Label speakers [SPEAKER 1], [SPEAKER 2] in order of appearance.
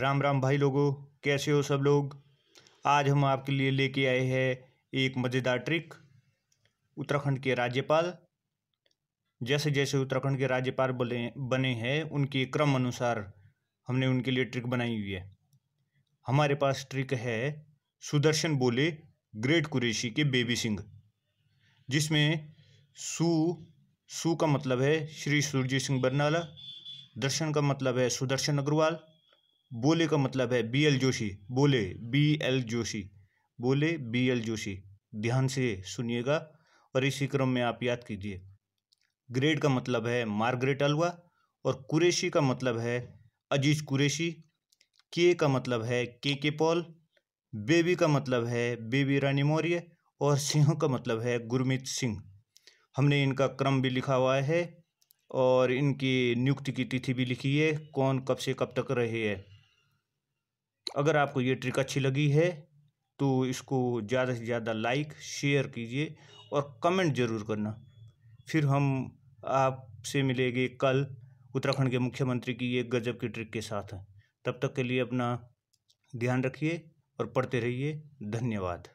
[SPEAKER 1] राम राम भाई लोगों कैसे हो सब लोग आज हम आपके लिए लेके आए हैं एक मज़ेदार ट्रिक उत्तराखंड के राज्यपाल जैसे जैसे उत्तराखंड के राज्यपाल बने बने हैं उनके क्रम अनुसार हमने उनके लिए ट्रिक बनाई हुई है हमारे पास ट्रिक है सुदर्शन बोले ग्रेट कुरेशी के बेबी सिंह जिसमें सु सु का मतलब है श्री सुरजीत सिंह बरनाला दर्शन का मतलब है सुदर्शन अग्रवाल बोले का मतलब है बी एल जोशी बोले बी एल जोशी बोले बी एल जोशी ध्यान से सुनिएगा और इसी क्रम में आप याद कीजिए ग्रेड का मतलब है मार्गरेट अलवा और कुरेशी का मतलब है अजीज कुरेशी के का मतलब है के के पॉल बेबी का मतलब है बेबी रानी मौर्य और सिंह का मतलब है गुरमीत सिंह हमने इनका क्रम भी लिखा हुआ है और इनकी नियुक्ति की तिथि भी लिखी है कौन कब से कब तक रहे है अगर आपको ये ट्रिक अच्छी लगी है तो इसको ज़्यादा से ज़्यादा लाइक शेयर कीजिए और कमेंट ज़रूर करना फिर हम आपसे मिलेंगे कल उत्तराखंड के मुख्यमंत्री की एक गजब की ट्रिक के साथ तब तक के लिए अपना ध्यान रखिए और पढ़ते रहिए धन्यवाद